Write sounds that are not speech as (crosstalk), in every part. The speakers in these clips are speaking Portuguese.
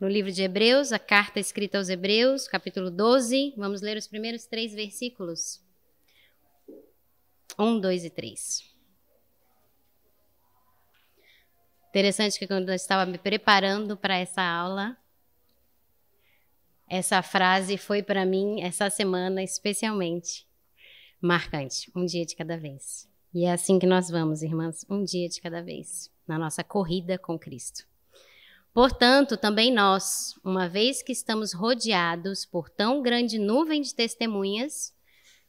no livro de Hebreus, a carta escrita aos Hebreus, capítulo 12. Vamos ler os primeiros três versículos: 1, 2 e 3. Interessante que quando eu estava me preparando para essa aula, essa frase foi para mim essa semana especialmente marcante, um dia de cada vez. E é assim que nós vamos, irmãs, um dia de cada vez, na nossa corrida com Cristo. Portanto, também nós, uma vez que estamos rodeados por tão grande nuvem de testemunhas,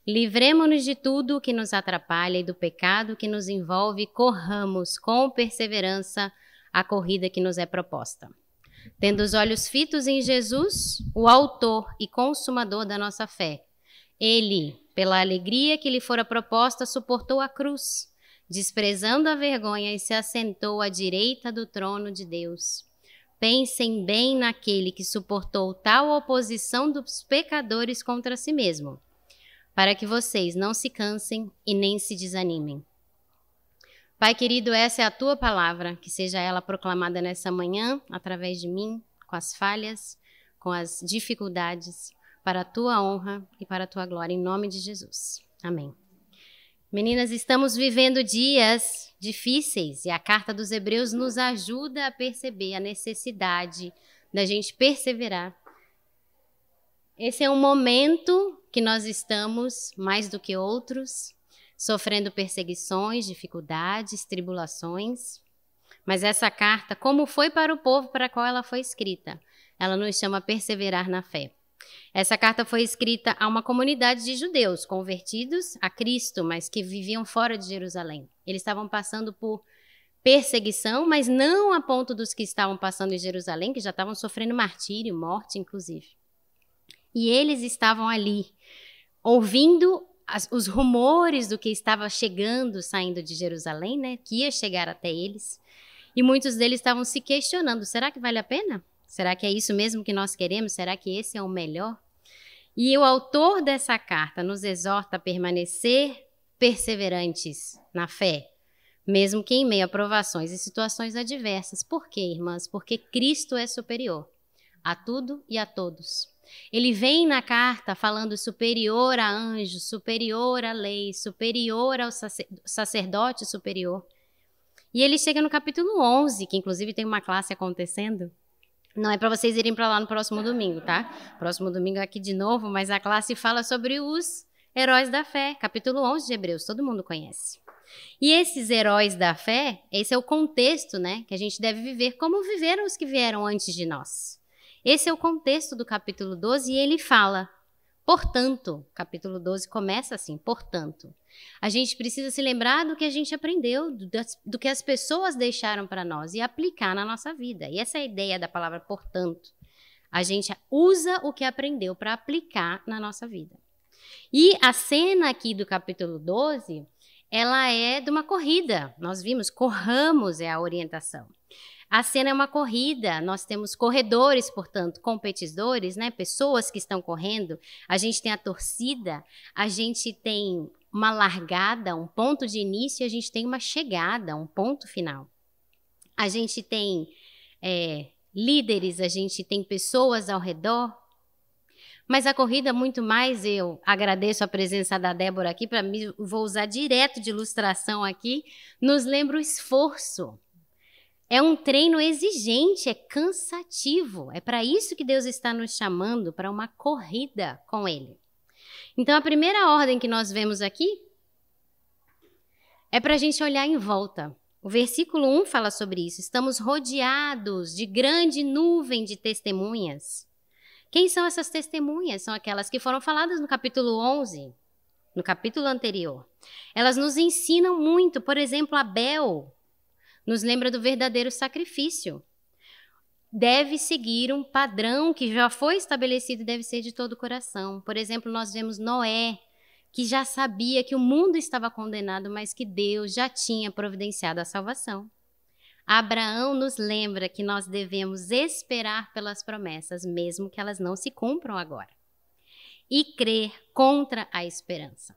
livremo-nos de tudo o que nos atrapalha e do pecado que nos envolve, e corramos com perseverança a corrida que nos é proposta. Tendo os olhos fitos em Jesus, o autor e consumador da nossa fé. Ele, pela alegria que lhe fora proposta, suportou a cruz, desprezando a vergonha e se assentou à direita do trono de Deus. Pensem bem naquele que suportou tal oposição dos pecadores contra si mesmo, para que vocês não se cansem e nem se desanimem. Pai querido, essa é a tua palavra, que seja ela proclamada nessa manhã, através de mim, com as falhas, com as dificuldades, para a tua honra e para a tua glória, em nome de Jesus. Amém. Meninas, estamos vivendo dias difíceis. E a carta dos Hebreus nos ajuda a perceber a necessidade da gente perseverar. Esse é um momento que nós estamos, mais do que outros, sofrendo perseguições, dificuldades, tribulações. Mas essa carta, como foi para o povo para qual ela foi escrita? Ela nos chama a perseverar na fé. Essa carta foi escrita a uma comunidade de judeus convertidos a Cristo, mas que viviam fora de Jerusalém. Eles estavam passando por perseguição, mas não a ponto dos que estavam passando em Jerusalém, que já estavam sofrendo martírio, morte, inclusive. E eles estavam ali, ouvindo as, os rumores do que estava chegando, saindo de Jerusalém, né, que ia chegar até eles. E muitos deles estavam se questionando: será que vale a pena? Será que é isso mesmo que nós queremos? Será que esse é o melhor? E o autor dessa carta nos exorta a permanecer perseverantes na fé, mesmo que em meio a provações e situações adversas. Por quê, irmãs? Porque Cristo é superior a tudo e a todos. Ele vem na carta falando superior a anjos, superior à lei, superior ao sacerdote superior. E ele chega no capítulo 11, que inclusive tem uma classe acontecendo, não é para vocês irem para lá no próximo domingo, tá? Próximo domingo aqui de novo, mas a classe fala sobre os heróis da fé, capítulo 11 de Hebreus, todo mundo conhece. E esses heróis da fé, esse é o contexto, né, que a gente deve viver como viveram os que vieram antes de nós. Esse é o contexto do capítulo 12 e ele fala: Portanto, capítulo 12 começa assim: portanto. A gente precisa se lembrar do que a gente aprendeu, do, do que as pessoas deixaram para nós e aplicar na nossa vida. E essa é a ideia da palavra portanto. A gente usa o que aprendeu para aplicar na nossa vida. E a cena aqui do capítulo 12, ela é de uma corrida. Nós vimos, corramos é a orientação. A cena é uma corrida, nós temos corredores, portanto, competidores, né? pessoas que estão correndo, a gente tem a torcida, a gente tem uma largada, um ponto de início e a gente tem uma chegada, um ponto final. A gente tem é, líderes, a gente tem pessoas ao redor. Mas a corrida, muito mais, eu agradeço a presença da Débora aqui, para mim, vou usar direto de ilustração aqui, nos lembra o esforço. É um treino exigente, é cansativo. É para isso que Deus está nos chamando para uma corrida com Ele. Então, a primeira ordem que nós vemos aqui é para a gente olhar em volta. O versículo 1 fala sobre isso. Estamos rodeados de grande nuvem de testemunhas. Quem são essas testemunhas? São aquelas que foram faladas no capítulo 11, no capítulo anterior. Elas nos ensinam muito. Por exemplo, Abel, nos lembra do verdadeiro sacrifício. Deve seguir um padrão que já foi estabelecido e deve ser de todo o coração. Por exemplo, nós vemos Noé, que já sabia que o mundo estava condenado, mas que Deus já tinha providenciado a salvação. Abraão nos lembra que nós devemos esperar pelas promessas, mesmo que elas não se cumpram agora, e crer contra a esperança.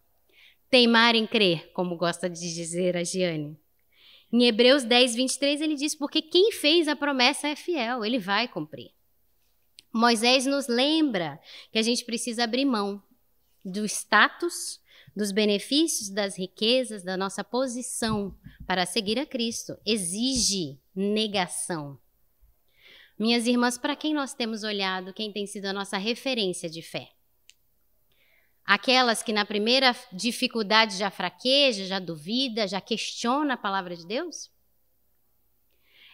Teimar em crer, como gosta de dizer a Giane. Em Hebreus 10, 23, ele diz: Porque quem fez a promessa é fiel, ele vai cumprir. Moisés nos lembra que a gente precisa abrir mão do status, dos benefícios, das riquezas, da nossa posição para seguir a Cristo. Exige negação. Minhas irmãs, para quem nós temos olhado, quem tem sido a nossa referência de fé? Aquelas que na primeira dificuldade já fraqueja, já duvida, já questiona a palavra de Deus?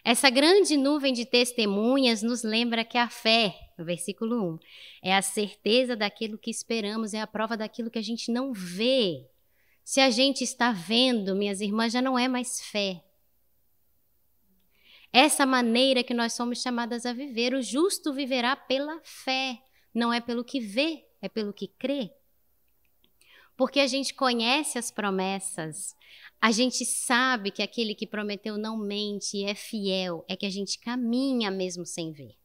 Essa grande nuvem de testemunhas nos lembra que a fé, no versículo 1, é a certeza daquilo que esperamos, é a prova daquilo que a gente não vê. Se a gente está vendo, minhas irmãs, já não é mais fé. Essa maneira que nós somos chamadas a viver, o justo viverá pela fé, não é pelo que vê, é pelo que crê porque a gente conhece as promessas, a gente sabe que aquele que prometeu não mente e é fiel, é que a gente caminha mesmo sem ver.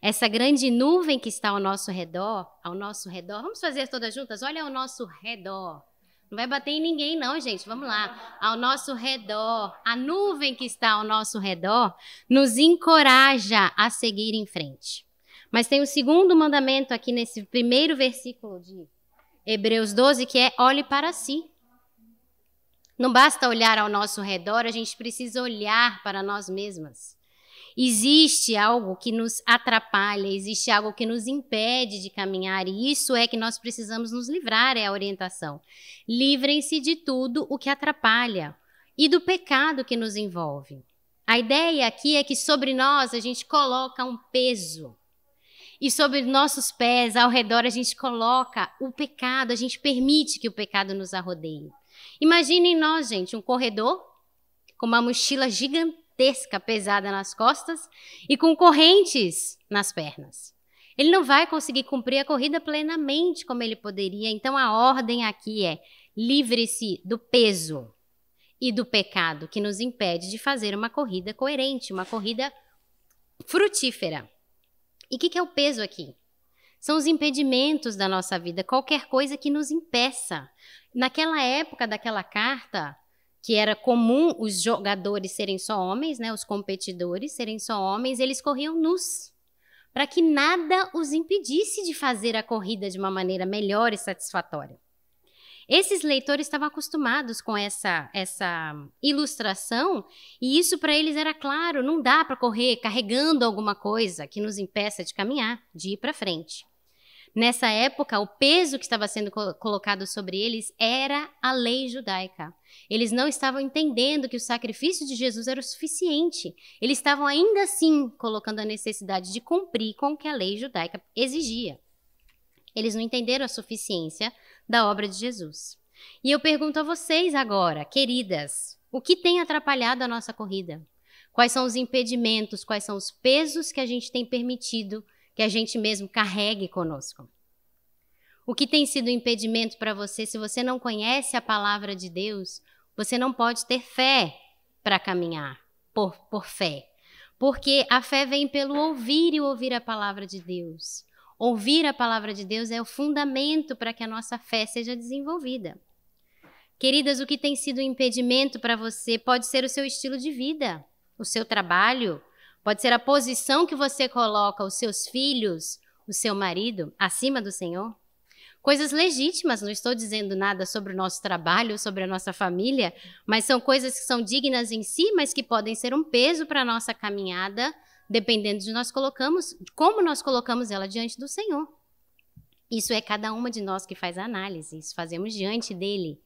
Essa grande nuvem que está ao nosso redor, ao nosso redor, vamos fazer todas juntas? Olha ao nosso redor. Não vai bater em ninguém, não, gente. Vamos lá. Ao nosso redor, a nuvem que está ao nosso redor nos encoraja a seguir em frente. Mas tem um segundo mandamento aqui nesse primeiro versículo de Hebreus 12, que é olhe para si. Não basta olhar ao nosso redor, a gente precisa olhar para nós mesmas. Existe algo que nos atrapalha, existe algo que nos impede de caminhar, e isso é que nós precisamos nos livrar é a orientação. Livrem-se de tudo o que atrapalha e do pecado que nos envolve. A ideia aqui é que sobre nós a gente coloca um peso e sobre nossos pés, ao redor, a gente coloca o pecado, a gente permite que o pecado nos arrodeie. Imaginem nós, gente, um corredor com uma mochila gigantesca pesada nas costas e com correntes nas pernas. Ele não vai conseguir cumprir a corrida plenamente como ele poderia, então a ordem aqui é: livre-se do peso e do pecado que nos impede de fazer uma corrida coerente, uma corrida frutífera. E o que, que é o peso aqui? São os impedimentos da nossa vida, qualquer coisa que nos impeça. Naquela época daquela carta, que era comum os jogadores serem só homens, né, os competidores serem só homens, eles corriam nus, para que nada os impedisse de fazer a corrida de uma maneira melhor e satisfatória. Esses leitores estavam acostumados com essa, essa ilustração e isso para eles era claro, não dá para correr carregando alguma coisa que nos impeça de caminhar, de ir para frente. Nessa época, o peso que estava sendo colocado sobre eles era a lei judaica. Eles não estavam entendendo que o sacrifício de Jesus era o suficiente. Eles estavam ainda assim colocando a necessidade de cumprir com o que a lei judaica exigia. Eles não entenderam a suficiência da obra de Jesus. E eu pergunto a vocês agora, queridas, o que tem atrapalhado a nossa corrida? Quais são os impedimentos, quais são os pesos que a gente tem permitido que a gente mesmo carregue conosco? O que tem sido um impedimento para você? Se você não conhece a palavra de Deus, você não pode ter fé para caminhar por, por fé. Porque a fé vem pelo ouvir e ouvir a palavra de Deus. Ouvir a palavra de Deus é o fundamento para que a nossa fé seja desenvolvida. Queridas, o que tem sido um impedimento para você pode ser o seu estilo de vida, o seu trabalho, pode ser a posição que você coloca os seus filhos, o seu marido acima do Senhor. Coisas legítimas, não estou dizendo nada sobre o nosso trabalho, sobre a nossa família, mas são coisas que são dignas em si, mas que podem ser um peso para a nossa caminhada dependendo de nós colocamos, como nós colocamos ela diante do Senhor. Isso é cada uma de nós que faz a análise, isso fazemos diante dele.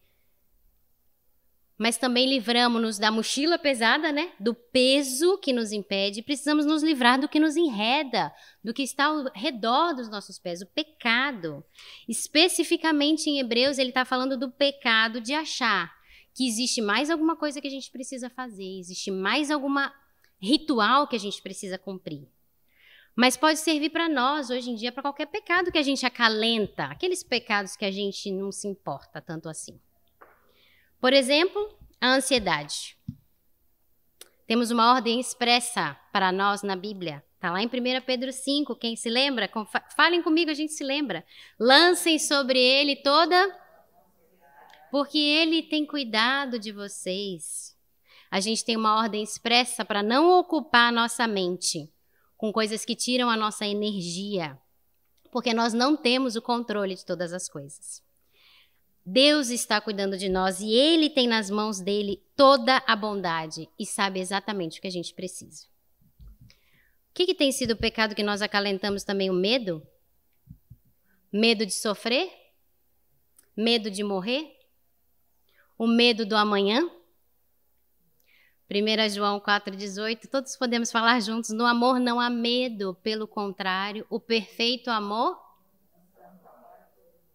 Mas também livramos-nos da mochila pesada, né? Do peso que nos impede, precisamos nos livrar do que nos enreda, do que está ao redor dos nossos pés, o pecado. Especificamente em Hebreus, ele está falando do pecado de achar que existe mais alguma coisa que a gente precisa fazer, existe mais alguma ritual que a gente precisa cumprir. Mas pode servir para nós, hoje em dia, para qualquer pecado que a gente acalenta, aqueles pecados que a gente não se importa tanto assim. Por exemplo, a ansiedade. Temos uma ordem expressa para nós na Bíblia. Está lá em 1 Pedro 5. Quem se lembra? Falem comigo, a gente se lembra. Lancem sobre ele toda. Porque ele tem cuidado de vocês. A gente tem uma ordem expressa para não ocupar a nossa mente com coisas que tiram a nossa energia, porque nós não temos o controle de todas as coisas. Deus está cuidando de nós e Ele tem nas mãos dele toda a bondade e sabe exatamente o que a gente precisa. O que, que tem sido o pecado que nós acalentamos também? O medo? Medo de sofrer? Medo de morrer? O medo do amanhã? 1 João 4,18, todos podemos falar juntos: no amor não há medo, pelo contrário, o perfeito amor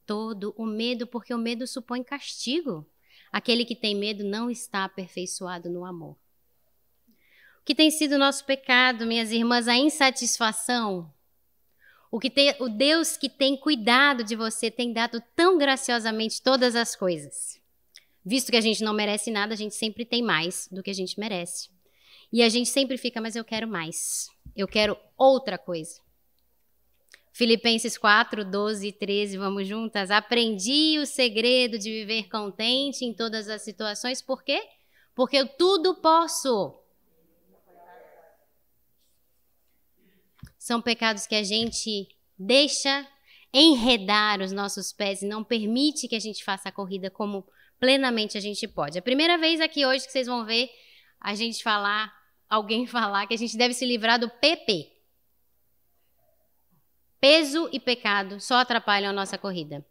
todo o medo, porque o medo supõe castigo. Aquele que tem medo não está aperfeiçoado no amor. O que tem sido nosso pecado, minhas irmãs, a insatisfação. O que tem, o Deus que tem cuidado de você tem dado tão graciosamente todas as coisas. Visto que a gente não merece nada, a gente sempre tem mais do que a gente merece. E a gente sempre fica, mas eu quero mais. Eu quero outra coisa. Filipenses 4, 12 e 13, vamos juntas. Aprendi o segredo de viver contente em todas as situações, por quê? Porque eu tudo posso. São pecados que a gente deixa enredar os nossos pés e não permite que a gente faça a corrida como plenamente a gente pode. É a primeira vez aqui hoje que vocês vão ver a gente falar, alguém (laughs) falar que a gente deve se livrar do PP. Peso e pecado só atrapalham a nossa corrida.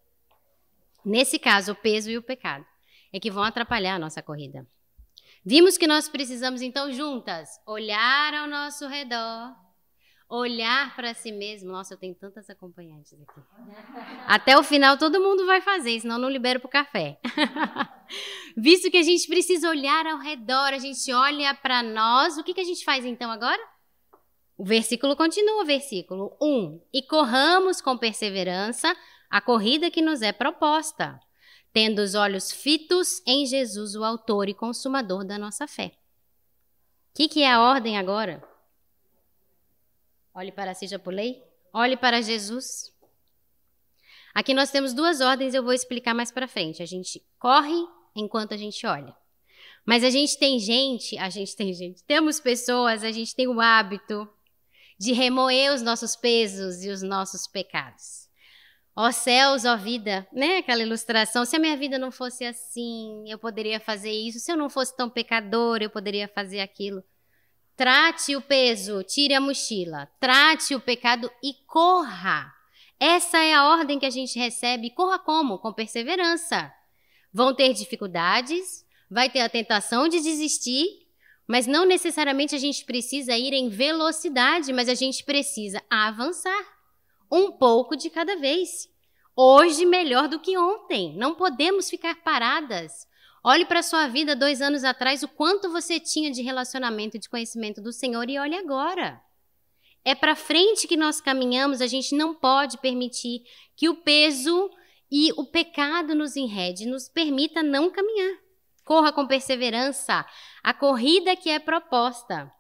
Nesse caso, o peso e o pecado é que vão atrapalhar a nossa corrida. Vimos que nós precisamos, então, juntas, olhar ao nosso redor olhar para si mesmo. Nossa, eu tenho tantas acompanhantes aqui. Até o final todo mundo vai fazer, senão não libero para o café. (laughs) Visto que a gente precisa olhar ao redor, a gente olha para nós, o que, que a gente faz então agora? O versículo continua, versículo 1. E corramos com perseverança a corrida que nos é proposta, tendo os olhos fitos em Jesus, o autor e consumador da nossa fé. O que, que é a ordem agora? Olhe para si, já pulei. Olhe para Jesus. Aqui nós temos duas ordens, eu vou explicar mais para frente. A gente corre enquanto a gente olha. Mas a gente tem gente, a gente tem gente, temos pessoas, a gente tem o hábito de remoer os nossos pesos e os nossos pecados. Ó céus, ó vida, né? Aquela ilustração. Se a minha vida não fosse assim, eu poderia fazer isso. Se eu não fosse tão pecador, eu poderia fazer aquilo. Trate o peso, tire a mochila. Trate o pecado e corra. Essa é a ordem que a gente recebe. Corra como? Com perseverança. Vão ter dificuldades, vai ter a tentação de desistir, mas não necessariamente a gente precisa ir em velocidade, mas a gente precisa avançar um pouco de cada vez. Hoje melhor do que ontem. Não podemos ficar paradas. Olhe para a sua vida dois anos atrás, o quanto você tinha de relacionamento, e de conhecimento do Senhor, e olhe agora. É para frente que nós caminhamos, a gente não pode permitir que o peso e o pecado nos enrede, nos permita não caminhar. Corra com perseverança a corrida que é proposta.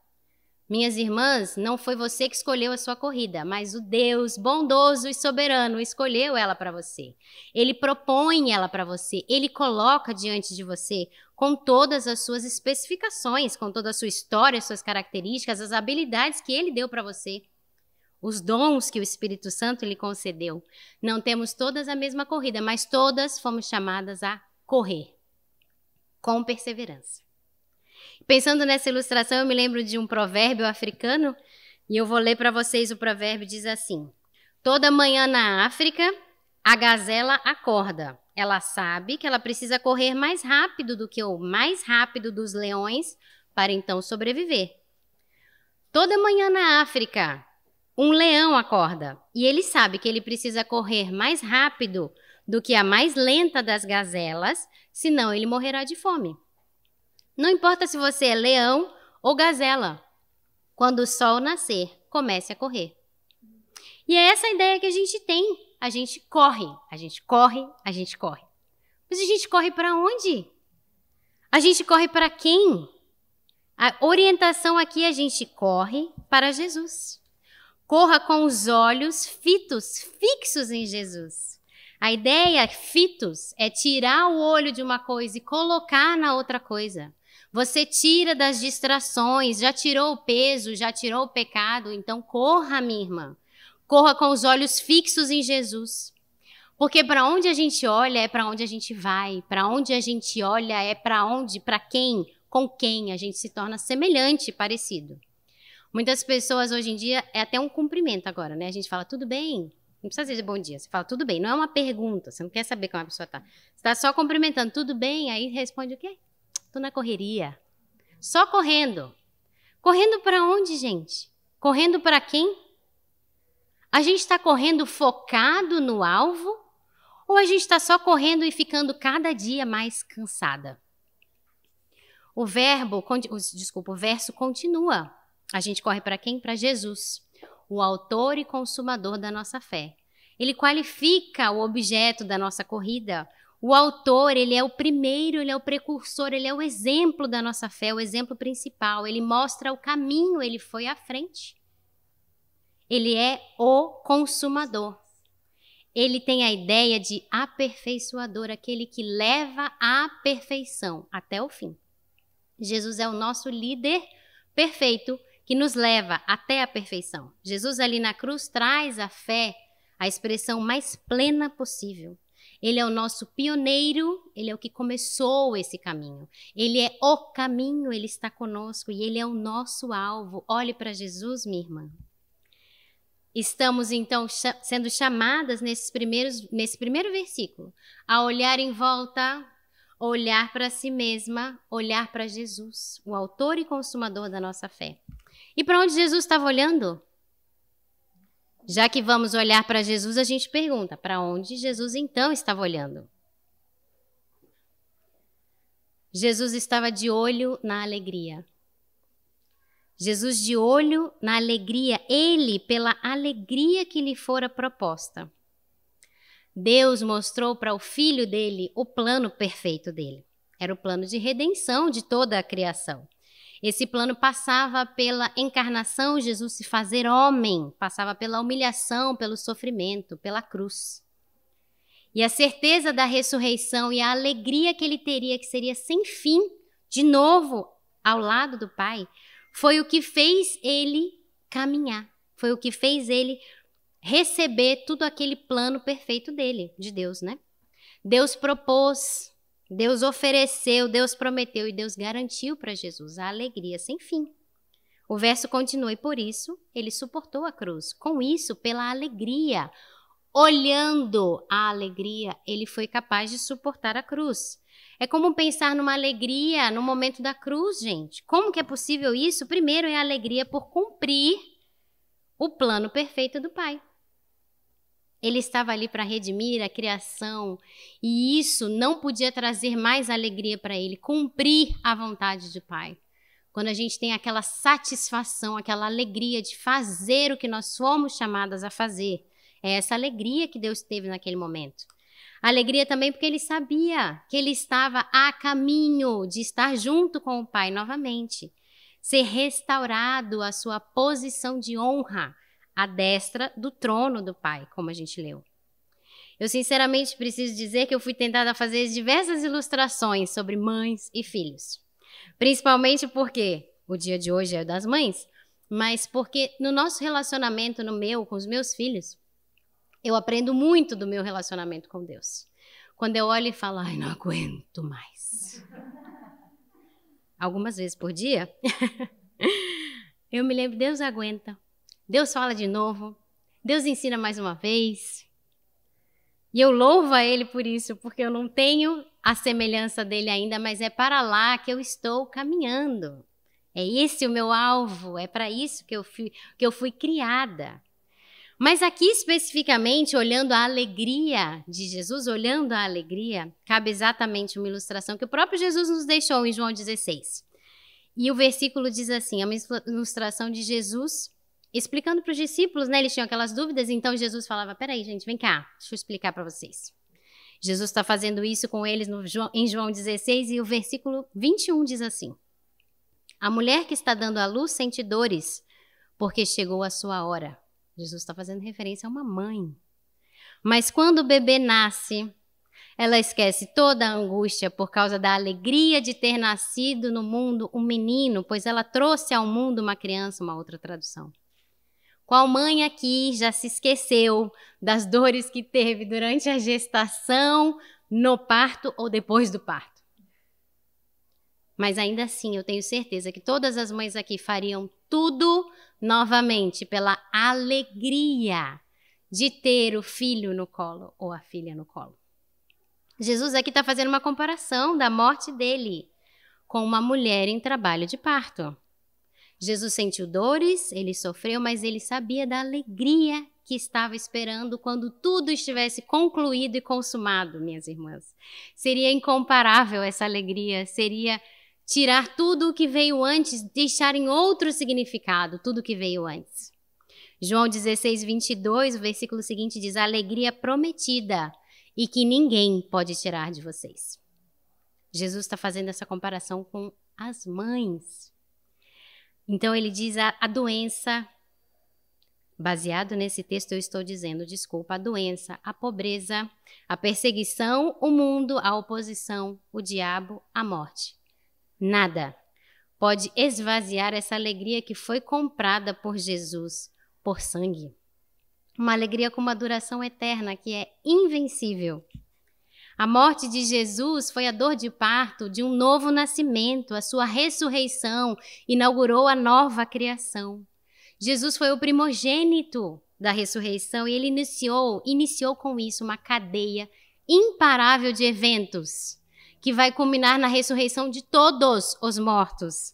Minhas irmãs, não foi você que escolheu a sua corrida, mas o Deus bondoso e soberano escolheu ela para você. Ele propõe ela para você, ele coloca diante de você com todas as suas especificações, com toda a sua história, suas características, as habilidades que ele deu para você, os dons que o Espírito Santo lhe concedeu. Não temos todas a mesma corrida, mas todas fomos chamadas a correr com perseverança. Pensando nessa ilustração, eu me lembro de um provérbio africano e eu vou ler para vocês o provérbio diz assim: Toda manhã na África, a gazela acorda. Ela sabe que ela precisa correr mais rápido do que o mais rápido dos leões para então sobreviver. Toda manhã na África, um leão acorda e ele sabe que ele precisa correr mais rápido do que a mais lenta das gazelas, senão ele morrerá de fome. Não importa se você é leão ou gazela. Quando o sol nascer, comece a correr. E é essa a ideia que a gente tem. A gente corre, a gente corre, a gente corre. Mas a gente corre para onde? A gente corre para quem? A orientação aqui a gente corre para Jesus. Corra com os olhos fitos, fixos em Jesus. A ideia fitos é tirar o olho de uma coisa e colocar na outra coisa. Você tira das distrações, já tirou o peso, já tirou o pecado, então corra, minha irmã. Corra com os olhos fixos em Jesus. Porque para onde a gente olha é para onde a gente vai, para onde a gente olha é para onde, para quem, com quem a gente se torna semelhante, parecido. Muitas pessoas hoje em dia é até um cumprimento agora, né? A gente fala tudo bem, não precisa dizer bom dia. Você fala, tudo bem. Não é uma pergunta. Você não quer saber como a pessoa está. Você está só cumprimentando, tudo bem? Aí responde o quê? Estou na correria. Só correndo. Correndo para onde, gente? Correndo para quem? A gente está correndo focado no alvo? Ou a gente está só correndo e ficando cada dia mais cansada? O verbo, desculpa, o verso continua. A gente corre para quem? Para Jesus, o autor e consumador da nossa fé. Ele qualifica o objeto da nossa corrida o autor, ele é o primeiro, ele é o precursor, ele é o exemplo da nossa fé, o exemplo principal. Ele mostra o caminho, ele foi à frente. Ele é o consumador. Ele tem a ideia de aperfeiçoador, aquele que leva à perfeição até o fim. Jesus é o nosso líder perfeito que nos leva até a perfeição. Jesus ali na cruz traz a fé a expressão mais plena possível. Ele é o nosso pioneiro, ele é o que começou esse caminho. Ele é o caminho, ele está conosco e ele é o nosso alvo. Olhe para Jesus, minha irmã. Estamos então sendo chamadas nesses primeiros, nesse primeiro versículo a olhar em volta, olhar para si mesma, olhar para Jesus, o autor e consumador da nossa fé. E para onde Jesus estava olhando? Já que vamos olhar para Jesus, a gente pergunta: para onde Jesus então estava olhando? Jesus estava de olho na alegria. Jesus de olho na alegria, ele pela alegria que lhe fora proposta. Deus mostrou para o filho dele o plano perfeito dele. Era o plano de redenção de toda a criação. Esse plano passava pela encarnação, Jesus se fazer homem, passava pela humilhação, pelo sofrimento, pela cruz. E a certeza da ressurreição e a alegria que ele teria, que seria sem fim, de novo ao lado do Pai, foi o que fez ele caminhar, foi o que fez ele receber tudo aquele plano perfeito dele, de Deus, né? Deus propôs Deus ofereceu, Deus prometeu e Deus garantiu para Jesus a alegria sem fim. O verso continua, e por isso ele suportou a cruz. Com isso, pela alegria, olhando a alegria, ele foi capaz de suportar a cruz. É como pensar numa alegria no momento da cruz, gente. Como que é possível isso? Primeiro é a alegria por cumprir o plano perfeito do Pai. Ele estava ali para redimir a criação, e isso não podia trazer mais alegria para ele, cumprir a vontade do Pai. Quando a gente tem aquela satisfação, aquela alegria de fazer o que nós fomos chamadas a fazer, é essa alegria que Deus teve naquele momento. Alegria também porque ele sabia que ele estava a caminho de estar junto com o Pai novamente, ser restaurado à sua posição de honra à destra do trono do Pai, como a gente leu. Eu sinceramente preciso dizer que eu fui tentada a fazer diversas ilustrações sobre mães e filhos. Principalmente porque o dia de hoje é o das mães, mas porque no nosso relacionamento, no meu, com os meus filhos, eu aprendo muito do meu relacionamento com Deus. Quando eu olho e falo, ai, não aguento mais. Algumas vezes por dia, (laughs) eu me lembro, Deus aguenta. Deus fala de novo, Deus ensina mais uma vez. E eu louvo a Ele por isso, porque eu não tenho a semelhança dele ainda, mas é para lá que eu estou caminhando. É esse o meu alvo, é para isso que eu, fui, que eu fui criada. Mas aqui especificamente, olhando a alegria de Jesus, olhando a alegria, cabe exatamente uma ilustração que o próprio Jesus nos deixou em João 16. E o versículo diz assim: é uma ilustração de Jesus explicando para os discípulos, né? Eles tinham aquelas dúvidas, então Jesus falava: peraí, gente, vem cá, deixa eu explicar para vocês. Jesus está fazendo isso com eles João, em João 16 e o versículo 21 diz assim: A mulher que está dando à luz sente dores, porque chegou a sua hora. Jesus está fazendo referência a uma mãe. Mas quando o bebê nasce, ela esquece toda a angústia por causa da alegria de ter nascido no mundo um menino, pois ela trouxe ao mundo uma criança, uma outra tradução. Qual mãe aqui já se esqueceu das dores que teve durante a gestação, no parto ou depois do parto? Mas ainda assim, eu tenho certeza que todas as mães aqui fariam tudo novamente pela alegria de ter o filho no colo ou a filha no colo. Jesus aqui está fazendo uma comparação da morte dele com uma mulher em trabalho de parto. Jesus sentiu dores, ele sofreu, mas ele sabia da alegria que estava esperando quando tudo estivesse concluído e consumado, minhas irmãs. Seria incomparável essa alegria, seria tirar tudo o que veio antes, deixar em outro significado tudo o que veio antes. João 16, 22, o versículo seguinte diz: a alegria prometida e que ninguém pode tirar de vocês. Jesus está fazendo essa comparação com as mães. Então ele diz a, a doença, baseado nesse texto eu estou dizendo, desculpa, a doença, a pobreza, a perseguição, o mundo, a oposição, o diabo, a morte. Nada pode esvaziar essa alegria que foi comprada por Jesus por sangue. Uma alegria com uma duração eterna que é invencível. A morte de Jesus foi a dor de parto de um novo nascimento, a sua ressurreição inaugurou a nova criação. Jesus foi o primogênito da ressurreição e ele iniciou, iniciou com isso uma cadeia imparável de eventos que vai culminar na ressurreição de todos os mortos.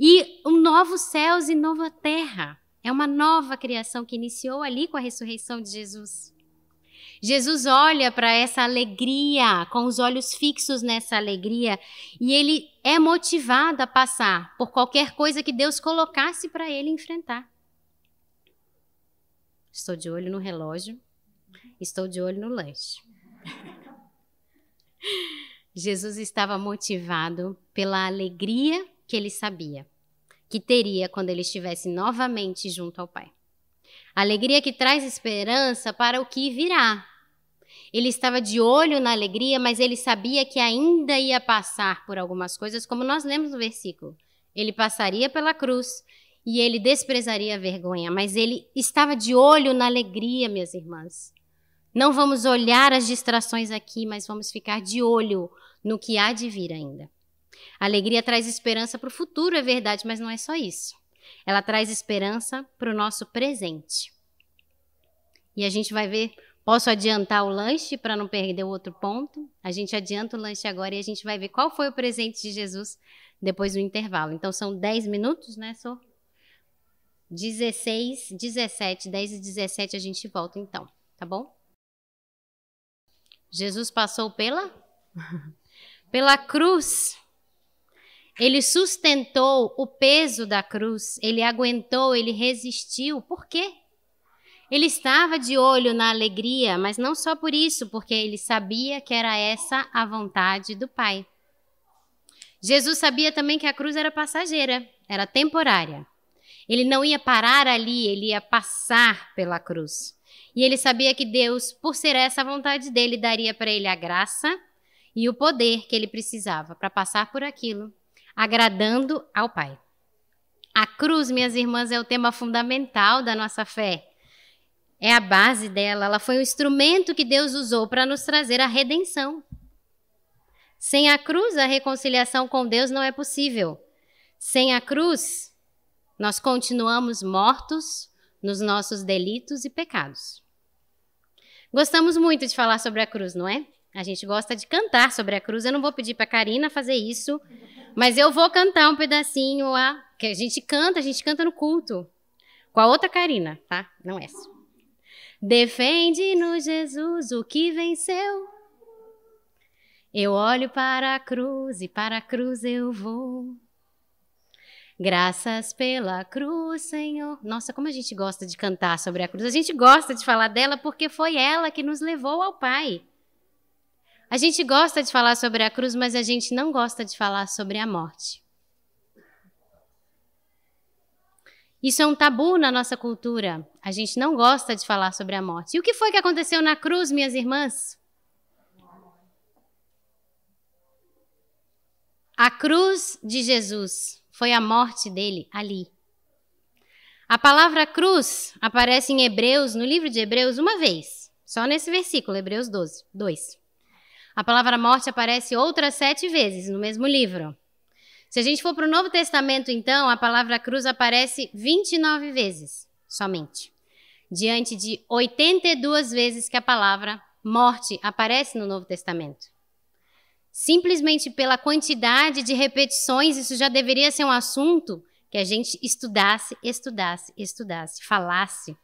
E um novo céus e nova terra. É uma nova criação que iniciou ali com a ressurreição de Jesus. Jesus olha para essa alegria, com os olhos fixos nessa alegria, e ele é motivado a passar por qualquer coisa que Deus colocasse para ele enfrentar. Estou de olho no relógio, estou de olho no lanche. (laughs) Jesus estava motivado pela alegria que ele sabia que teria quando ele estivesse novamente junto ao Pai. Alegria que traz esperança para o que virá, ele estava de olho na alegria, mas ele sabia que ainda ia passar por algumas coisas, como nós lemos no versículo. Ele passaria pela cruz e ele desprezaria a vergonha, mas ele estava de olho na alegria, minhas irmãs. Não vamos olhar as distrações aqui, mas vamos ficar de olho no que há de vir ainda. A alegria traz esperança para o futuro, é verdade, mas não é só isso. Ela traz esperança para o nosso presente. E a gente vai ver Posso adiantar o lanche para não perder o outro ponto? A gente adianta o lanche agora e a gente vai ver qual foi o presente de Jesus depois do intervalo. Então são 10 minutos, né, Sor? 16, 17, 10 e 17 a gente volta então, tá bom? Jesus passou pela (laughs) pela cruz. Ele sustentou o peso da cruz, ele aguentou, ele resistiu. Por quê? Ele estava de olho na alegria, mas não só por isso, porque ele sabia que era essa a vontade do Pai. Jesus sabia também que a cruz era passageira, era temporária. Ele não ia parar ali, ele ia passar pela cruz. E ele sabia que Deus, por ser essa a vontade dele, daria para ele a graça e o poder que ele precisava para passar por aquilo, agradando ao Pai. A cruz, minhas irmãs, é o tema fundamental da nossa fé é a base dela, ela foi o instrumento que Deus usou para nos trazer a redenção. Sem a cruz, a reconciliação com Deus não é possível. Sem a cruz, nós continuamos mortos nos nossos delitos e pecados. Gostamos muito de falar sobre a cruz, não é? A gente gosta de cantar sobre a cruz. Eu não vou pedir para Karina fazer isso, mas eu vou cantar um pedacinho a que a gente canta, a gente canta no culto. Com a outra Karina, tá? Não essa. Defende-nos, Jesus, o que venceu. Eu olho para a cruz e para a cruz eu vou. Graças pela cruz, Senhor. Nossa, como a gente gosta de cantar sobre a cruz. A gente gosta de falar dela porque foi ela que nos levou ao Pai. A gente gosta de falar sobre a cruz, mas a gente não gosta de falar sobre a morte. Isso é um tabu na nossa cultura. A gente não gosta de falar sobre a morte. E o que foi que aconteceu na cruz, minhas irmãs? A cruz de Jesus foi a morte dele ali. A palavra cruz aparece em Hebreus, no livro de Hebreus, uma vez, só nesse versículo, Hebreus 12, 2. A palavra morte aparece outras sete vezes no mesmo livro. Se a gente for para o Novo Testamento, então, a palavra cruz aparece 29 vezes somente, diante de 82 vezes que a palavra morte aparece no Novo Testamento. Simplesmente pela quantidade de repetições, isso já deveria ser um assunto que a gente estudasse, estudasse, estudasse, falasse,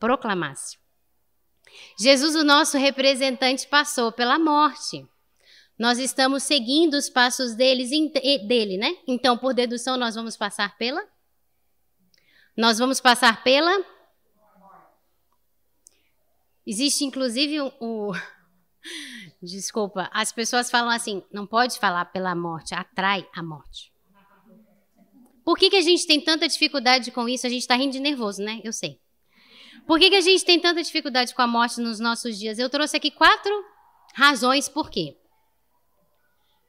proclamasse. Jesus, o nosso representante, passou pela morte nós estamos seguindo os passos deles, dele, né? Então, por dedução, nós vamos passar pela? Nós vamos passar pela? Existe, inclusive, o... (laughs) desculpa, as pessoas falam assim, não pode falar pela morte, atrai a morte. Por que, que a gente tem tanta dificuldade com isso? A gente está rindo de nervoso, né? Eu sei. Por que, que a gente tem tanta dificuldade com a morte nos nossos dias? Eu trouxe aqui quatro razões por quê.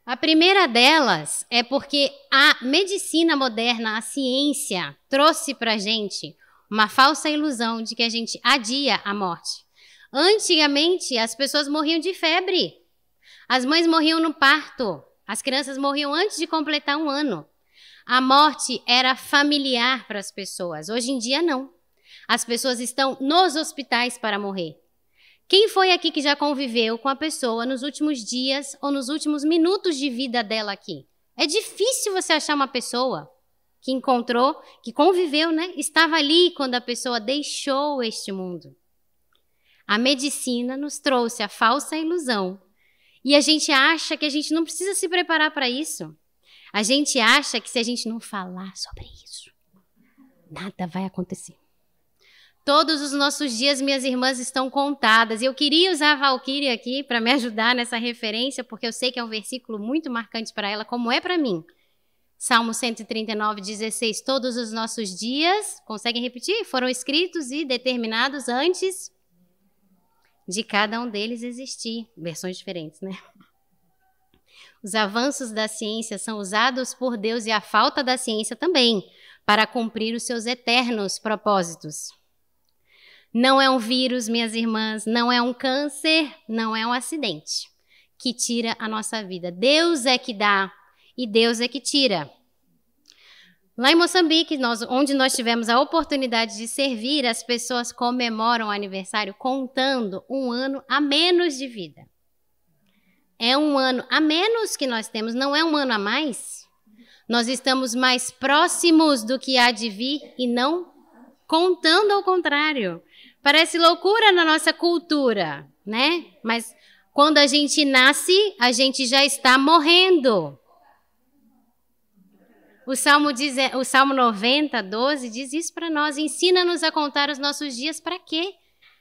A primeira delas é porque a medicina moderna, a ciência, trouxe para gente uma falsa ilusão de que a gente adia a morte. Antigamente, as pessoas morriam de febre. As mães morriam no parto. As crianças morriam antes de completar um ano. A morte era familiar para as pessoas. Hoje em dia, não. As pessoas estão nos hospitais para morrer. Quem foi aqui que já conviveu com a pessoa nos últimos dias ou nos últimos minutos de vida dela aqui? É difícil você achar uma pessoa que encontrou, que conviveu, né? Estava ali quando a pessoa deixou este mundo. A medicina nos trouxe a falsa ilusão. E a gente acha que a gente não precisa se preparar para isso. A gente acha que se a gente não falar sobre isso, nada vai acontecer. Todos os nossos dias, minhas irmãs, estão contadas. Eu queria usar a Valkyrie aqui para me ajudar nessa referência, porque eu sei que é um versículo muito marcante para ela, como é para mim. Salmo 139, 16. Todos os nossos dias, conseguem repetir? Foram escritos e determinados antes de cada um deles existir. Versões diferentes, né? Os avanços da ciência são usados por Deus e a falta da ciência também para cumprir os seus eternos propósitos. Não é um vírus, minhas irmãs, não é um câncer, não é um acidente que tira a nossa vida. Deus é que dá e Deus é que tira. Lá em Moçambique, nós, onde nós tivemos a oportunidade de servir, as pessoas comemoram o aniversário contando um ano a menos de vida. É um ano a menos que nós temos, não é um ano a mais. Nós estamos mais próximos do que há de vir e não contando ao contrário. Parece loucura na nossa cultura, né? Mas quando a gente nasce, a gente já está morrendo. O Salmo, diz, é, o Salmo 90, 12 diz isso para nós: ensina-nos a contar os nossos dias para quê?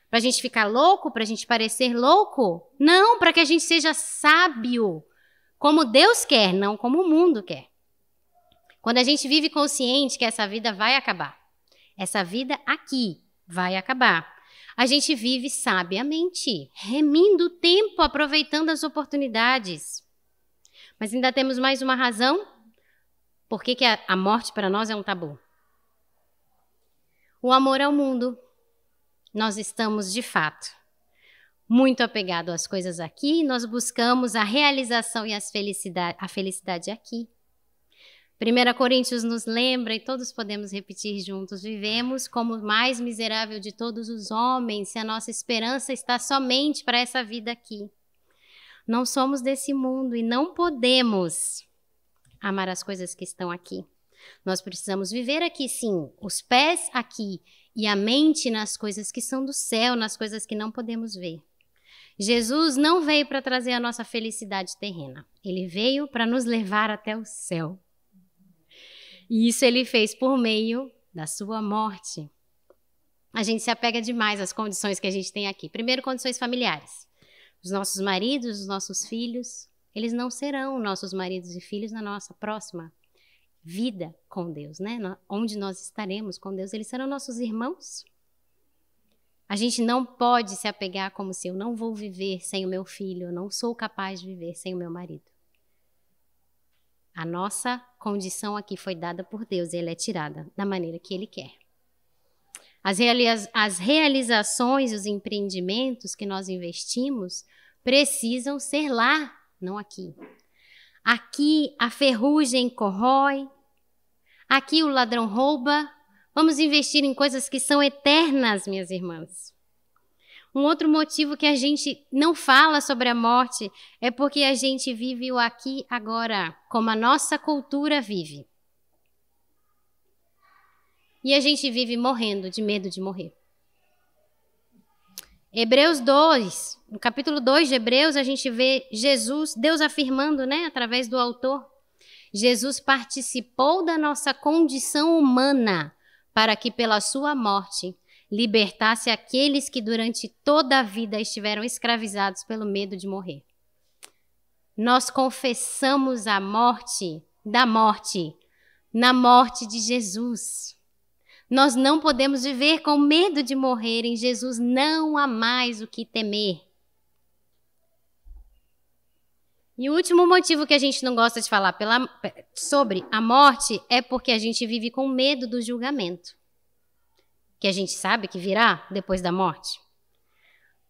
Para a gente ficar louco? Para a gente parecer louco? Não, para que a gente seja sábio, como Deus quer, não como o mundo quer. Quando a gente vive consciente que essa vida vai acabar, essa vida aqui, vai acabar. A gente vive sabiamente, remindo o tempo, aproveitando as oportunidades. Mas ainda temos mais uma razão por que, que a, a morte para nós é um tabu. O amor ao mundo. Nós estamos, de fato, muito apegados às coisas aqui, nós buscamos a realização e as felicidade, a felicidade aqui. 1 Coríntios nos lembra, e todos podemos repetir juntos: vivemos como o mais miserável de todos os homens, se a nossa esperança está somente para essa vida aqui. Não somos desse mundo e não podemos amar as coisas que estão aqui. Nós precisamos viver aqui, sim, os pés aqui e a mente nas coisas que são do céu, nas coisas que não podemos ver. Jesus não veio para trazer a nossa felicidade terrena, ele veio para nos levar até o céu. E isso ele fez por meio da sua morte. A gente se apega demais às condições que a gente tem aqui. Primeiro, condições familiares. Os nossos maridos, os nossos filhos, eles não serão nossos maridos e filhos na nossa próxima vida com Deus, né? Onde nós estaremos com Deus, eles serão nossos irmãos. A gente não pode se apegar como se eu não vou viver sem o meu filho, eu não sou capaz de viver sem o meu marido. A nossa condição aqui foi dada por Deus e ela é tirada da maneira que Ele quer. As, realiza as realizações, os empreendimentos que nós investimos precisam ser lá, não aqui. Aqui a ferrugem corrói, aqui o ladrão rouba. Vamos investir em coisas que são eternas, minhas irmãs. Um outro motivo que a gente não fala sobre a morte é porque a gente vive o aqui agora, como a nossa cultura vive. E a gente vive morrendo de medo de morrer. Hebreus 2, no capítulo 2 de Hebreus, a gente vê Jesus, Deus afirmando, né, através do autor, Jesus participou da nossa condição humana para que pela sua morte libertasse aqueles que durante toda a vida estiveram escravizados pelo medo de morrer. Nós confessamos a morte da morte na morte de Jesus. Nós não podemos viver com medo de morrer. Em Jesus não há mais o que temer. E o último motivo que a gente não gosta de falar pela, sobre a morte é porque a gente vive com medo do julgamento que a gente sabe que virá depois da morte.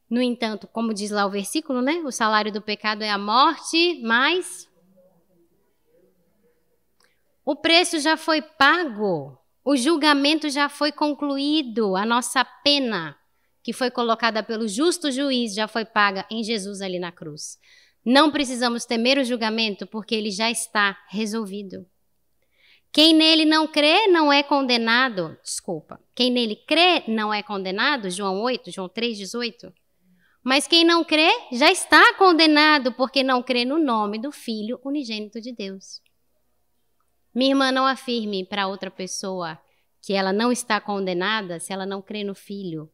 No entanto, como diz lá o versículo, né? O salário do pecado é a morte, mas o preço já foi pago, o julgamento já foi concluído, a nossa pena que foi colocada pelo justo juiz já foi paga em Jesus ali na cruz. Não precisamos temer o julgamento, porque ele já está resolvido. Quem nele não crê não é condenado. Desculpa. Quem nele crê não é condenado, João 8, João 3, 18. Mas quem não crê já está condenado, porque não crê no nome do Filho unigênito de Deus. Minha irmã, não afirme para outra pessoa que ela não está condenada se ela não crê no Filho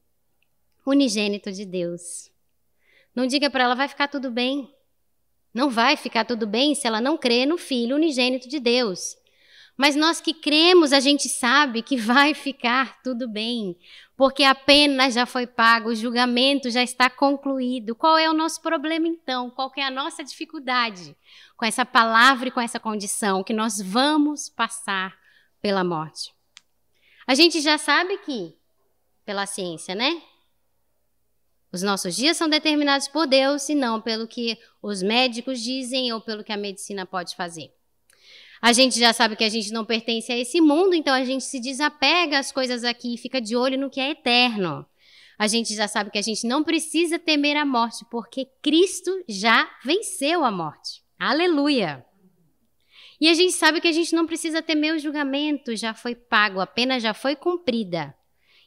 unigênito de Deus. Não diga para ela, vai ficar tudo bem. Não vai ficar tudo bem se ela não crê no Filho unigênito de Deus. Mas nós que cremos, a gente sabe que vai ficar tudo bem, porque a pena já foi paga, o julgamento já está concluído. Qual é o nosso problema então? Qual é a nossa dificuldade com essa palavra e com essa condição que nós vamos passar pela morte? A gente já sabe que pela ciência, né? Os nossos dias são determinados por Deus e não pelo que os médicos dizem ou pelo que a medicina pode fazer. A gente já sabe que a gente não pertence a esse mundo, então a gente se desapega às coisas aqui e fica de olho no que é eterno. A gente já sabe que a gente não precisa temer a morte, porque Cristo já venceu a morte. Aleluia! E a gente sabe que a gente não precisa temer o julgamento, já foi pago, a pena já foi cumprida.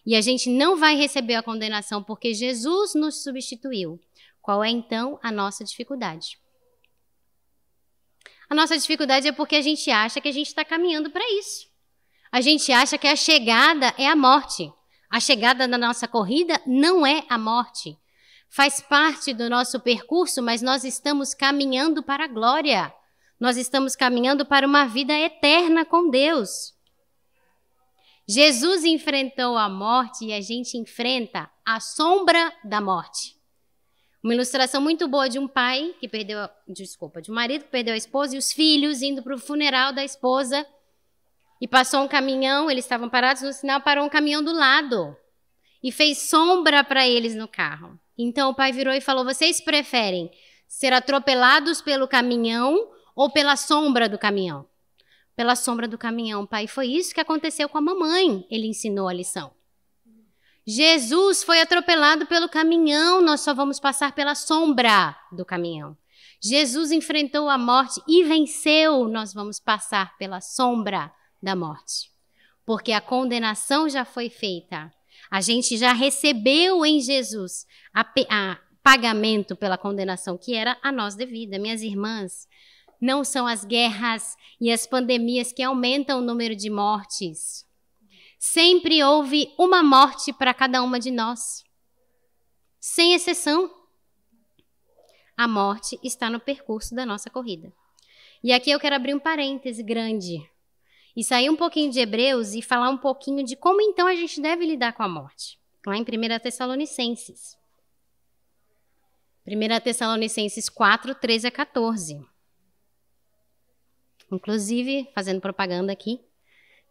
E a gente não vai receber a condenação porque Jesus nos substituiu. Qual é então a nossa dificuldade? A nossa dificuldade é porque a gente acha que a gente está caminhando para isso. A gente acha que a chegada é a morte. A chegada da nossa corrida não é a morte. Faz parte do nosso percurso, mas nós estamos caminhando para a glória. Nós estamos caminhando para uma vida eterna com Deus. Jesus enfrentou a morte e a gente enfrenta a sombra da morte. Uma ilustração muito boa de um pai que perdeu, a, desculpa, de um marido que perdeu a esposa e os filhos indo para o funeral da esposa. E passou um caminhão, eles estavam parados no sinal, parou um caminhão do lado e fez sombra para eles no carro. Então o pai virou e falou: "Vocês preferem ser atropelados pelo caminhão ou pela sombra do caminhão?" Pela sombra do caminhão, pai, foi isso que aconteceu com a mamãe. Ele ensinou a lição. Jesus foi atropelado pelo caminhão, nós só vamos passar pela sombra do caminhão. Jesus enfrentou a morte e venceu, nós vamos passar pela sombra da morte. Porque a condenação já foi feita. A gente já recebeu em Jesus a, a pagamento pela condenação que era a nós devida. Minhas irmãs, não são as guerras e as pandemias que aumentam o número de mortes sempre houve uma morte para cada uma de nós, sem exceção. A morte está no percurso da nossa corrida. E aqui eu quero abrir um parêntese grande e sair um pouquinho de Hebreus e falar um pouquinho de como então a gente deve lidar com a morte, lá em 1 Tessalonicenses. 1 Tessalonicenses 4, 13 a 14. Inclusive, fazendo propaganda aqui,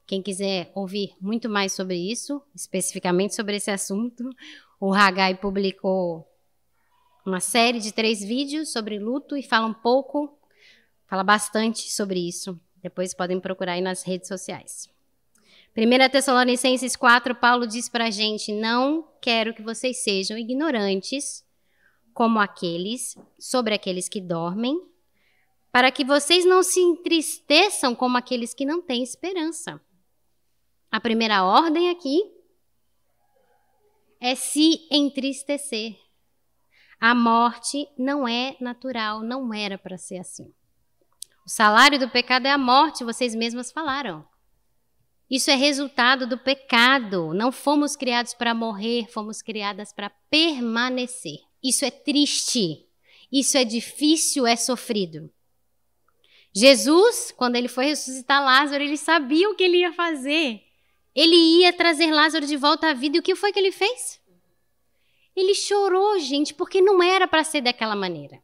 quem quiser ouvir muito mais sobre isso, especificamente sobre esse assunto, o Hagai publicou uma série de três vídeos sobre luto e fala um pouco, fala bastante sobre isso. Depois podem procurar aí nas redes sociais. 1 Tessalonicenses 4, Paulo diz para a gente: Não quero que vocês sejam ignorantes, como aqueles, sobre aqueles que dormem, para que vocês não se entristeçam como aqueles que não têm esperança. A primeira ordem aqui é se entristecer. A morte não é natural, não era para ser assim. O salário do pecado é a morte, vocês mesmas falaram. Isso é resultado do pecado. Não fomos criados para morrer, fomos criadas para permanecer. Isso é triste, isso é difícil, é sofrido. Jesus, quando ele foi ressuscitar Lázaro, ele sabia o que ele ia fazer. Ele ia trazer Lázaro de volta à vida e o que foi que ele fez? Ele chorou, gente, porque não era para ser daquela maneira.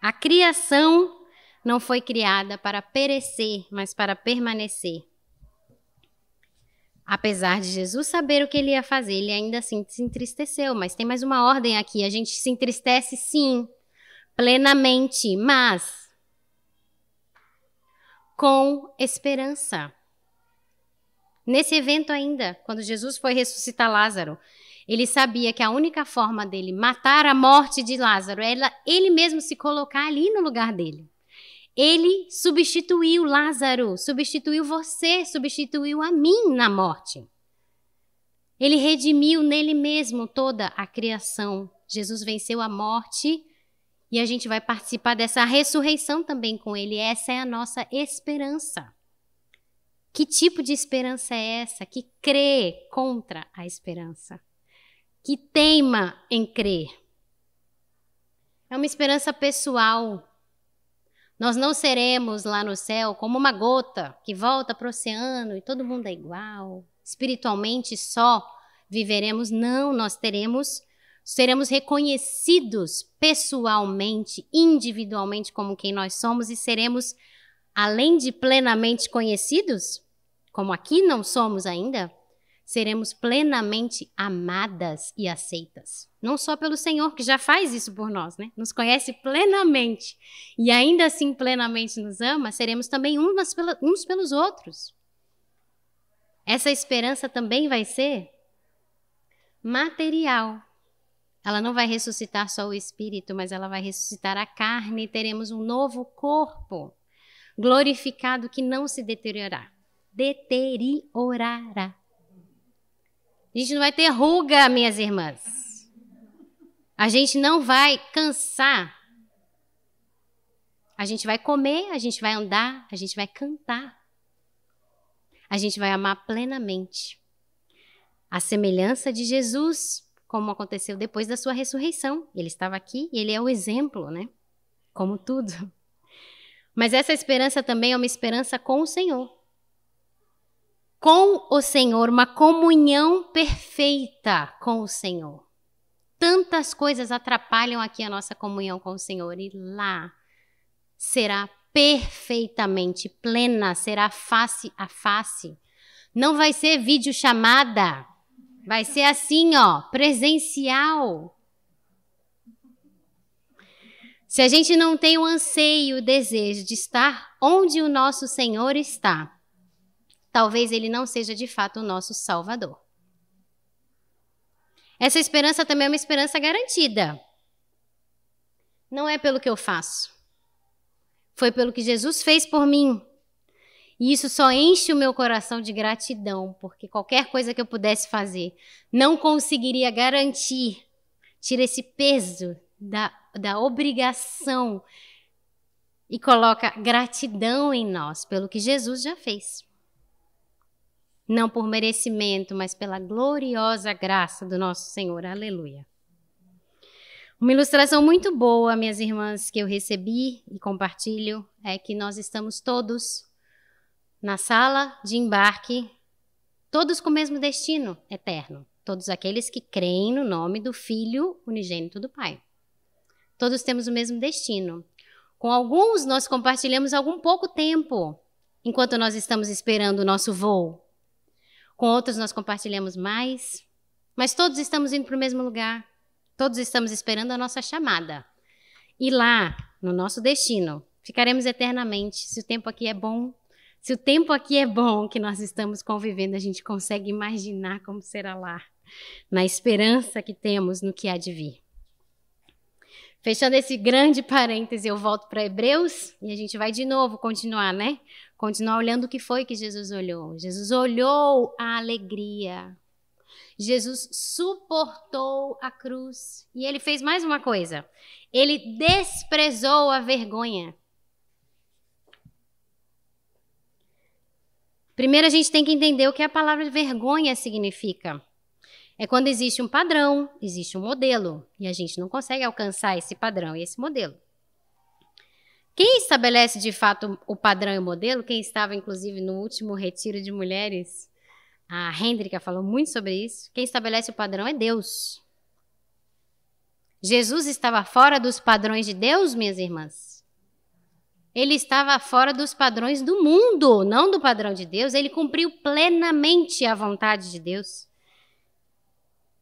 A criação não foi criada para perecer, mas para permanecer. Apesar de Jesus saber o que ele ia fazer, ele ainda assim se entristeceu. Mas tem mais uma ordem aqui: a gente se entristece, sim, plenamente, mas com esperança. Nesse evento ainda, quando Jesus foi ressuscitar Lázaro, ele sabia que a única forma dele matar a morte de Lázaro era ele mesmo se colocar ali no lugar dele. Ele substituiu Lázaro, substituiu você, substituiu a mim na morte. Ele redimiu nele mesmo toda a criação. Jesus venceu a morte e a gente vai participar dessa ressurreição também com ele. Essa é a nossa esperança. Que tipo de esperança é essa que crê contra a esperança? Que teima em crer? É uma esperança pessoal. Nós não seremos lá no céu como uma gota que volta para o oceano e todo mundo é igual. Espiritualmente só viveremos. Não, nós teremos seremos reconhecidos pessoalmente, individualmente como quem nós somos e seremos além de plenamente conhecidos, como aqui não somos ainda, seremos plenamente amadas e aceitas. Não só pelo Senhor, que já faz isso por nós, né? Nos conhece plenamente e ainda assim plenamente nos ama, seremos também umas pela, uns pelos outros. Essa esperança também vai ser material. Ela não vai ressuscitar só o espírito, mas ela vai ressuscitar a carne e teremos um novo corpo glorificado que não se deteriorará deteriorará. A gente não vai ter ruga, minhas irmãs. A gente não vai cansar. A gente vai comer, a gente vai andar, a gente vai cantar. A gente vai amar plenamente. A semelhança de Jesus, como aconteceu depois da sua ressurreição. Ele estava aqui e ele é o exemplo, né? Como tudo. Mas essa esperança também é uma esperança com o Senhor com o Senhor, uma comunhão perfeita com o Senhor. Tantas coisas atrapalham aqui a nossa comunhão com o Senhor, e lá será perfeitamente plena, será face a face. Não vai ser vídeo chamada, vai ser assim, ó, presencial. Se a gente não tem o anseio, o desejo de estar onde o nosso Senhor está, talvez ele não seja de fato o nosso Salvador. Essa esperança também é uma esperança garantida. Não é pelo que eu faço. Foi pelo que Jesus fez por mim. E isso só enche o meu coração de gratidão, porque qualquer coisa que eu pudesse fazer não conseguiria garantir, tira esse peso da, da obrigação e coloca gratidão em nós pelo que Jesus já fez não por merecimento, mas pela gloriosa graça do nosso Senhor. Aleluia. Uma ilustração muito boa, minhas irmãs, que eu recebi e compartilho é que nós estamos todos na sala de embarque, todos com o mesmo destino eterno. Todos aqueles que creem no nome do Filho unigênito do Pai. Todos temos o mesmo destino. Com alguns, nós compartilhamos algum pouco tempo enquanto nós estamos esperando o nosso voo com outros nós compartilhamos mais, mas todos estamos indo para o mesmo lugar, todos estamos esperando a nossa chamada. E lá, no nosso destino, ficaremos eternamente. Se o tempo aqui é bom, se o tempo aqui é bom que nós estamos convivendo, a gente consegue imaginar como será lá, na esperança que temos no que há de vir. Fechando esse grande parêntese, eu volto para Hebreus e a gente vai de novo continuar, né? Continuar olhando o que foi que Jesus olhou. Jesus olhou a alegria. Jesus suportou a cruz. E ele fez mais uma coisa: ele desprezou a vergonha. Primeiro, a gente tem que entender o que a palavra vergonha significa. É quando existe um padrão, existe um modelo, e a gente não consegue alcançar esse padrão e esse modelo. Quem estabelece de fato o padrão e o modelo, quem estava inclusive no último retiro de mulheres, a Hendrika falou muito sobre isso, quem estabelece o padrão é Deus. Jesus estava fora dos padrões de Deus, minhas irmãs. Ele estava fora dos padrões do mundo, não do padrão de Deus. Ele cumpriu plenamente a vontade de Deus.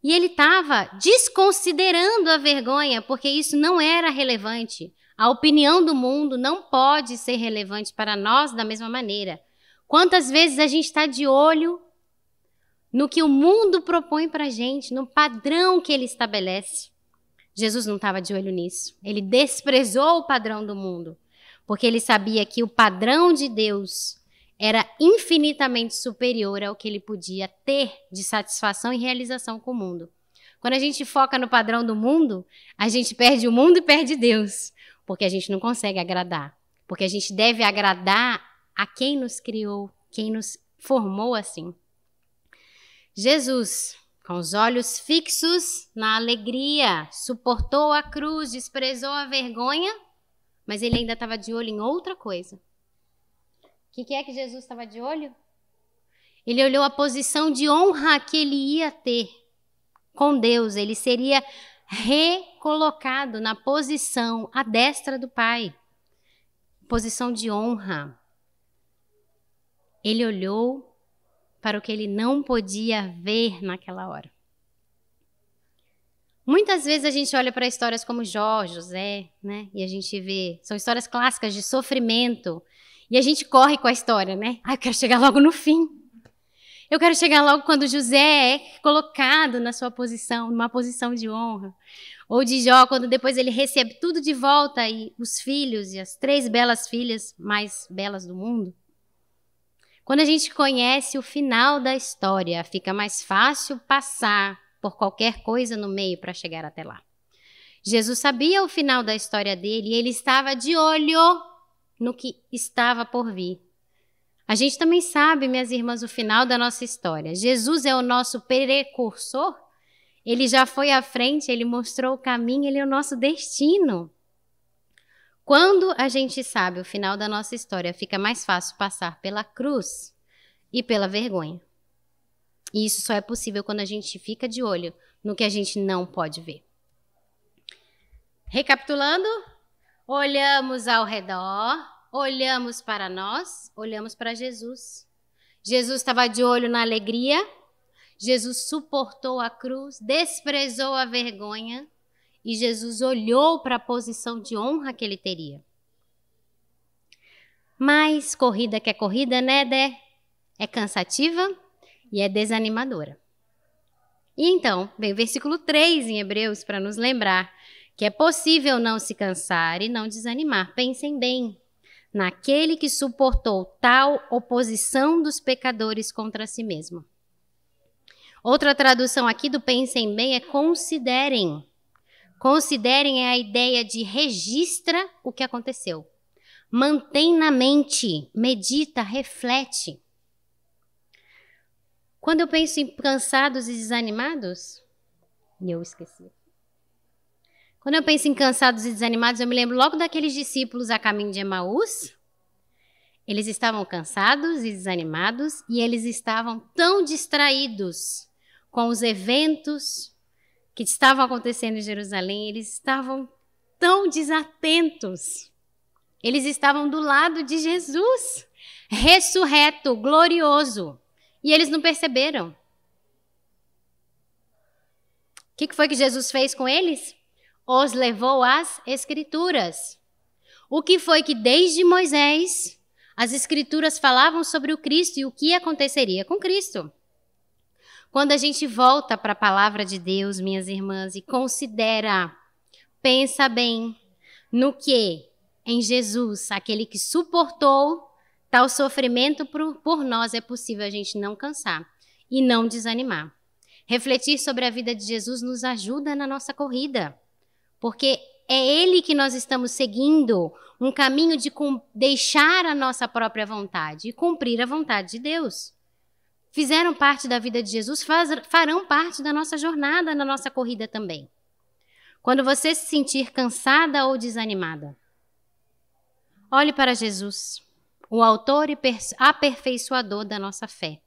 E ele estava desconsiderando a vergonha, porque isso não era relevante. A opinião do mundo não pode ser relevante para nós da mesma maneira. Quantas vezes a gente está de olho no que o mundo propõe para a gente, no padrão que ele estabelece? Jesus não estava de olho nisso. Ele desprezou o padrão do mundo, porque ele sabia que o padrão de Deus era infinitamente superior ao que ele podia ter de satisfação e realização com o mundo. Quando a gente foca no padrão do mundo, a gente perde o mundo e perde Deus. Porque a gente não consegue agradar. Porque a gente deve agradar a quem nos criou, quem nos formou assim. Jesus, com os olhos fixos na alegria, suportou a cruz, desprezou a vergonha, mas ele ainda estava de olho em outra coisa. O que, que é que Jesus estava de olho? Ele olhou a posição de honra que ele ia ter com Deus. Ele seria recolocado na posição à destra do Pai, posição de honra. Ele olhou para o que ele não podia ver naquela hora. Muitas vezes a gente olha para histórias como Jó, José, né? E a gente vê, são histórias clássicas de sofrimento. E a gente corre com a história, né? Ah, eu quero chegar logo no fim. Eu quero chegar logo quando José é colocado na sua posição, numa posição de honra. Ou de Jó, quando depois ele recebe tudo de volta e os filhos e as três belas filhas mais belas do mundo. Quando a gente conhece o final da história, fica mais fácil passar por qualquer coisa no meio para chegar até lá. Jesus sabia o final da história dele e ele estava de olho no que estava por vir. A gente também sabe, minhas irmãs, o final da nossa história. Jesus é o nosso precursor, ele já foi à frente, ele mostrou o caminho, ele é o nosso destino. Quando a gente sabe o final da nossa história, fica mais fácil passar pela cruz e pela vergonha. E isso só é possível quando a gente fica de olho no que a gente não pode ver. Recapitulando, olhamos ao redor, olhamos para nós, olhamos para Jesus. Jesus estava de olho na alegria, Jesus suportou a cruz, desprezou a vergonha e Jesus olhou para a posição de honra que ele teria. Mas corrida que é corrida, né, Dé? É cansativa e é desanimadora. E então, vem o versículo 3 em Hebreus para nos lembrar que é possível não se cansar e não desanimar. Pensem bem naquele que suportou tal oposição dos pecadores contra si mesmo. Outra tradução aqui do pensem bem é considerem. Considerem é a ideia de registra o que aconteceu. Mantém na mente, medita, reflete. Quando eu penso em cansados e desanimados, eu esqueci. Quando eu penso em cansados e desanimados, eu me lembro logo daqueles discípulos a caminho de Emaús. Eles estavam cansados e desanimados e eles estavam tão distraídos com os eventos que estavam acontecendo em Jerusalém, eles estavam tão desatentos. Eles estavam do lado de Jesus, ressurreto, glorioso, e eles não perceberam. O que, que foi que Jesus fez com eles? os levou às Escrituras. O que foi que desde Moisés as Escrituras falavam sobre o Cristo e o que aconteceria com Cristo? Quando a gente volta para a palavra de Deus, minhas irmãs, e considera, pensa bem no que? Em Jesus, aquele que suportou tal sofrimento por, por nós, é possível a gente não cansar e não desanimar. Refletir sobre a vida de Jesus nos ajuda na nossa corrida. Porque é Ele que nós estamos seguindo um caminho de deixar a nossa própria vontade e cumprir a vontade de Deus. Fizeram parte da vida de Jesus, faz, farão parte da nossa jornada, na nossa corrida também. Quando você se sentir cansada ou desanimada, olhe para Jesus, o autor e aperfeiçoador da nossa fé.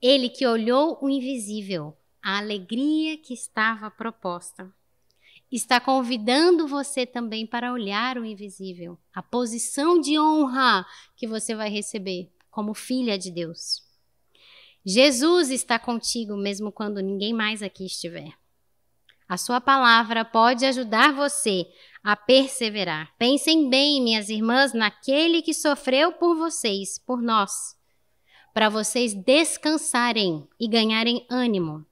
Ele que olhou o invisível, a alegria que estava proposta está convidando você também para olhar o invisível, a posição de honra que você vai receber como filha de Deus. Jesus está contigo mesmo quando ninguém mais aqui estiver. A sua palavra pode ajudar você a perseverar. Pensem bem, minhas irmãs, naquele que sofreu por vocês, por nós, para vocês descansarem e ganharem ânimo.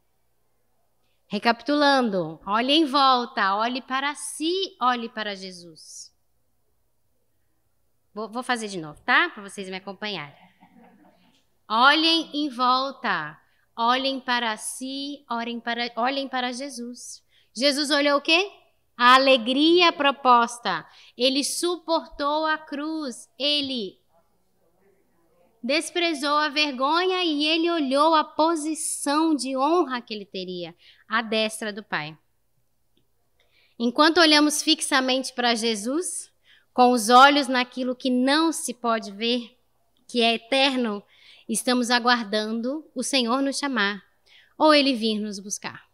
Recapitulando, olhe em volta, olhe para si, olhe para Jesus. Vou, vou fazer de novo, tá? Para vocês me acompanharem. Olhem em volta, olhem para si, olhem para, olhem para Jesus. Jesus olhou o quê? A alegria proposta. Ele suportou a cruz. Ele desprezou a vergonha e ele olhou a posição de honra que ele teria, a destra do Pai. Enquanto olhamos fixamente para Jesus, com os olhos naquilo que não se pode ver, que é eterno, estamos aguardando o Senhor nos chamar ou ele vir nos buscar.